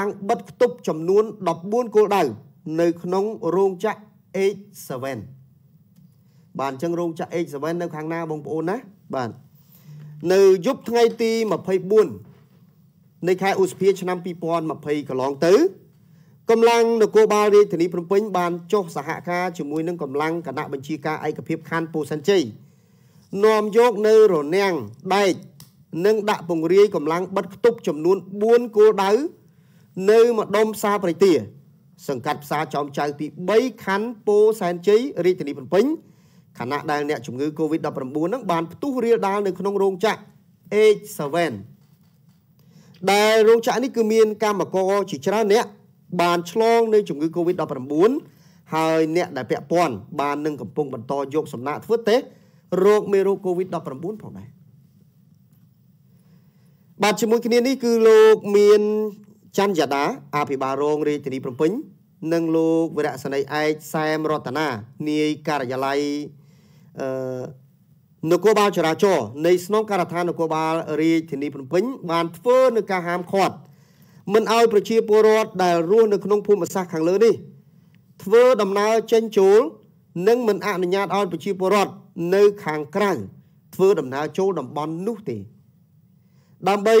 តាំងបិទផ្ទប់ចំនួន14គោលដៅនៅក្នុងរោងចក្រ H7 បាទអញ្ចឹងរោងចក្រ H7 នៅខាងណាបងប្អូនណាបាទនៅយប់ថ្ងៃទី24នៃខែឧសភាឆ្នាំ2020កន្លងទៅកម្លាំងនគរបាលរាជធានីភ្នំពេញ បាន ចុះសហការជាមួយនឹងកម្លាំងគណៈបញ្ជាការឯកភាពខណ្ឌពោធិ៍សែនជ័យនាំយកនៅរនាំងដែកនិងដាក់ពង្រាយកម្លាំងបិទខ្ទប់ចំនួន4គោលដៅនៅម្ដុំផ្សារប្រតិទា សង្កាត់ផ្សារចោមចៅ ទី3ខណ្ឌពោធិ៍សែនជ័យរាជធានីភ្នំពេញខណៈដែលអ្នកជំងឺ Covid-19 នឹងបានផ្ទុះរាលដាលនៅក្នុងរោងចក្រ H7 ដែលរោងចក្រនេះគឺមានកម្មករជាច្រើនអ្នកបានឆ្លងនៅជំងឺ Covid-19 ហើយអ្នកដែលពាក់ព័ន្ធបាននឹងកំពុង បន្តយក សំណាក់ធ្វើតេស្តរោគមេរោគ Covid-19 ផងដែរបាទជាមួយគ្នានេះគឺលោកមានច័ន្ទយដាអភិបាលរងរាជធានីភ្នំពេញនិងលោកវរៈសនីឯកសែមរតនានាយការិយាល័យអឺនគរបាលចរាចរណ៍នៃស្នងការដ្ឋាននគរបាល រាជធានីភ្នំពេញបានធ្វើនឹងការហាមឃាត់ មិនឲ្យប្រជាពលរដ្ឋដែលរស់នៅក្នុងភូមិសាស្ត្រខាងលើនេះធ្វើដំណើរចេញចូលនិងមិនអនុញ្ញាតឲ្យប្រជាពលរដ្ឋនៅខាងក្រៅធ្វើដំណើរចូលតំបន់នោះទេ។ដើម្បី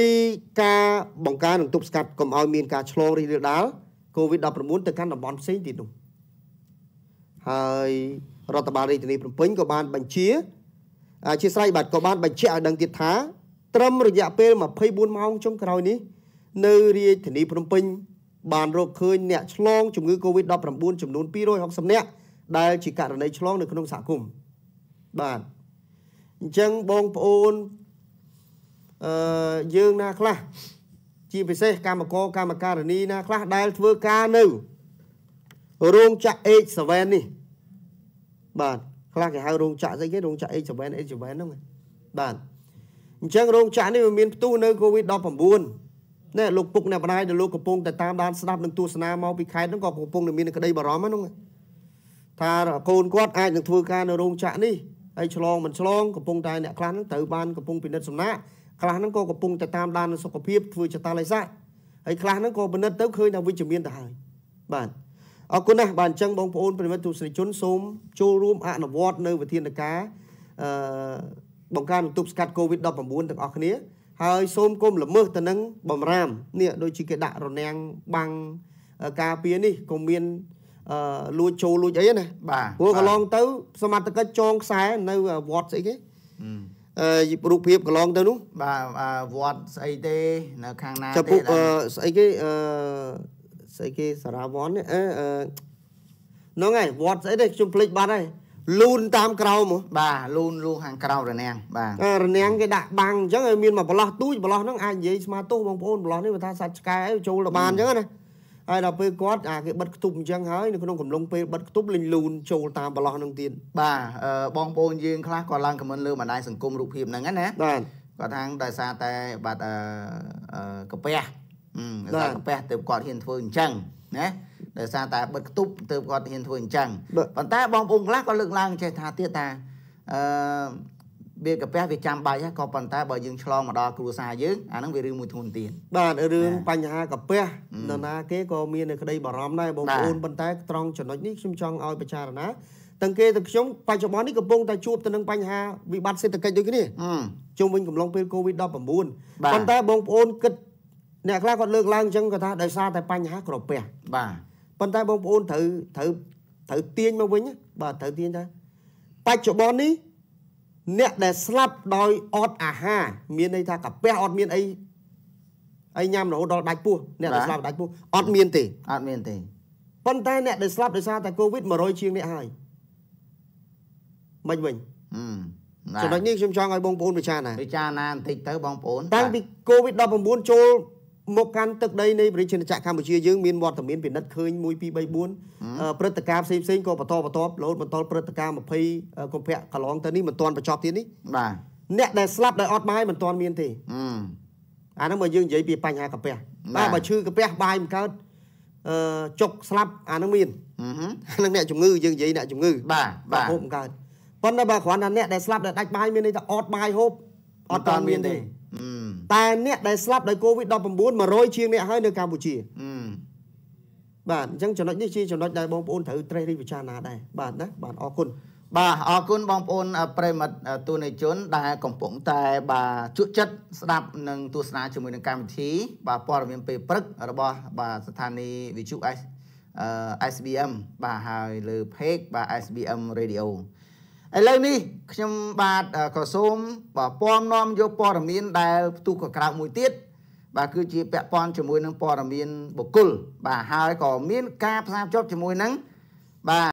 ការបង្ការនិងទប់ស្កាត់កុំឲ្យមានការឆ្លងរីករាលដាល COVID-19 ទៅកាន់តំបន់ផ្សេងទៀតនោះហើយរដ្ឋបាលរាជធានីភ្នំពេញក៏បានបញ្ជាអធិស្ស្រ័យបាទក៏បានបញ្ជាក់ឲ្យដឹងទៀតថាត្រឹមរយៈពេល24ម៉ោងចុងក្រោយនេះនៅរាជធានីភ្នំពេញបានរកឃើញអ្នកឆ្លងជំងឺ COVID-19 ចំនួន260នាក់ដែលជាករណីឆ្លងនៅក្នុងសហគមន៍បាទអញ្ចឹងបងប្អូនអឺយើងណាខ្លះជាពិសេសកម្មករកម្មការនីណាខ្លះដែលធ្វើការនៅរោងចក្រ H7 នេះបាទខ្លះគេហៅរោងចក្រស្អីគេរោងចក្រ H7 H7 ហ្នឹងបាទអញ្ចឹងរោងចក្រនេះវាមានផ្ទុះនៅ COVID-19 ណែលោកពុកអ្នកបណ្ដាយដែលលោកកំពុងតែតាមដានស្ដាប់នឹងទស្សនាមកពីខេត្តហ្នឹងក៏កំពុងតែមានក្តីបារម្ភហ្នឹងថាកូនគាត់អាចនឹងធ្វើការនៅរោងចក្រនេះហើយឆ្លងមិនឆ្លងកំពុងតែអ្នកខ្លះហ្នឹងត្រូវបានកំពុងពិនិត្យសំណាក់ខ្លះហ្នឹងក៏កំពុងតែតាមដានសុខភាពធ្វើចតាល័យស័កហើយខ្លះហ្នឹងក៏ពិនិត្យទៅឃើញថាវិជ្ជមានទៅហើយបាទអរគុណណាស់បាទអញ្ចឹងបងប្អូនប្រិមិត្តទស្សនិកជន សូមចូលរួមអនុវត្តនៅវិធានការអឺបង្ការបន្ទុកស្កាត់ COVID-19 ទាំងអស់គ្នាហើយសូមគុំល្មើសទៅនឹងបំរាមនេះដូចជាគេដាក់រនាំងបាំងការពារនេះក៏មានអឺលួចចូលលួចអីណាបាទព្រោះកន្លងទៅ សមត្ថកិច្ចចងខ្សែនៅវត្តស្អីគេរូបភាពកន្លងទៅនោះបាទវត្តស្អីទេនៅខាងណាទេចាប់ស្អីគេអឺស្អីគេសារវ័នអឺហ្នឹងហើយវត្តស្អីទេខ្ញុំភ្លេច បាត់ហើយលូនតាមក្រោមបាទលូនលូខាងក្រោមរណាំងបាទរណាំងគេដាក់បាំងអញ្ចឹងឲ្យមានមកប្រឡោះទូចប្រឡោះហ្នឹងអាចនិយាយស្មាតោះបងប្អូនប្រឡោះនេះវាថាសាច់ឆ្កែចូលទៅបានអញ្ចឹងណាហើយដល់ពេលគាត់អាគេបិទខ្ទប់អញ្ចឹងហើយនៅក្នុងកំឡុងពេលបិទខ្ទប់លេងលូនចូលតាមប្រឡោះនឹងទៀតបាទបងប្អូនយើងខ្លះគាត់ឡើងខមមិនលើបណ្ដាញសង្គមរូបភាពហ្នឹងណាបាទគាត់ថាដោយសារតែបាទអឺកាពះដោយសារកាពះទៅគាត់ហ៊ានធ្វើអញ្ចឹងណាដោយសារតែបិទខ្ទប់ទៅគាត់ហ៊ានធ្វើអញ្ចឹងប៉ុន្តែបងប្អូនខ្លះក៏លើកឡើងចេះថាទៀតថាអឺវាកាពះវាចាំបាច់ហើយក៏ប៉ុន្តែបើយើងឆ្លងមកដល់គ្រួសារយើងអាហ្នឹងវារឿងមួយធ្ងន់ទៀតបាទរឿងបញ្ហាកាពះនរណាគេក៏មាននៅក្តីបារម្ភដែរបងប្អូនប៉ុន្តែត្រង់ចំណុចនេះខ្ញុំចង់ឲ្យពិចារណាទាំងគេទាំងខ្ញុំបច្ចុប្បន្ននេះកំពុងតែជួបទៅនឹងបញ្ហាវិបត្តិសេដ្ឋកិច្ចដូចគ្នាជុំវិញកំឡុងពេល COVID-19 ប៉ុន្តែបងប្អូនគិតអ្នកខ្លះគាត់លើកឡើងអញ្ចឹងគាត់ថាដោយសារតែបញ្ហាក្រពះបាទប៉ុន្តែបងប្អូនត្រូវត្រូវត្រូវទាញមកវិញបាទត្រូវទាញថាបច្ចុប្បន្ននេះអ្នកដែលស្លាប់ដោយអត់អាហារមានន័យថាកាពះអត់មានអីអីញ៉ាំរហូតដល់ដាច់ពោះអ្នកដែលស្លាប់ដាច់ពោះអត់មានទេអត់មានទេប៉ុន្តែអ្នកដែលស្លាប់ដោយសារតែ Covid 100ជាងអ្នកហើយមិនវិញចំណុចនេះខ្ញុំចង់ឲ្យបងប្អូនពិចារណាពិចារណាបន្តិចទៅបងប្អូនតាំងពី Covid 19ចូលមកកាន់ទឹកដីនៃប្រជាជនចក្រកម្ពុជាយើងមានវត្តមានពិនិត្យឃើញ1 2 3 4ព្រឹត្តិការណ៍ផ្សេងផ្សេងក៏បន្តបន្តរហូតបន្តព្រឹត្តិការណ៍20កុម្ភៈកន្លងទៅនេះមិនទាន់បញ្ចប់ទៀតនេះបាទអ្នកដែលស្លាប់ដោយអត់បាយមិនទាន់មានទេអាហ្នឹងមកយើងនិយាយពីបញ្ហាកាពះបាទបើឈឺកាពះបាយមិនកើតអឺចុកស្លាប់អាហ្នឹងមានអាហ្នឹងអ្នកជំងឺយើងនិយាយអ្នកជំងឺបាទបាទហូបមិនកើតប៉ុន្តែបើគ្រាន់តែអ្នកដែលស្លាប់ដែលដាច់បាយមានន័យថាអត់បាយហូបអត់ទាន់មានទេតែអ្នកដែលស្លាប់ដោយ COVID-19 100ជាងអ្នកហើយនៅកម្ពុជាបាទអញ្ចឹងចំណុចនេះជាចំណុចដែលបងប្អូនត្រូវត្រេះរិះពិចារណាដែរបាទណាបាទអរគុណបាទអរគុណបងប្អូនប្រិមត្តទូនីជន ដែលកំពុងតែបាទជក់ចិត្តស្ដាប់និងទស្សនាជាមួយនឹងកម្មវិធី បាទព័ត៌មានពេលព្រឹក របស់ បាទស្ថានីយ៍ VTS SBM បាទហើយលើ page បាទ SBM Radio ឥឡូវនេះខ្ញុំបាទក៏សូមបាទពំនាំយកព័ត៌មានដែលផ្ទុះក៏ក្រៅមួយទៀតបាទគឺជាពាក់ព័ន្ធជាមួយនឹងព័ត៌មានបុគ្គល បាទហើយក៏មានការផ្សារភ្ជាប់ជាមួយនឹងបាទ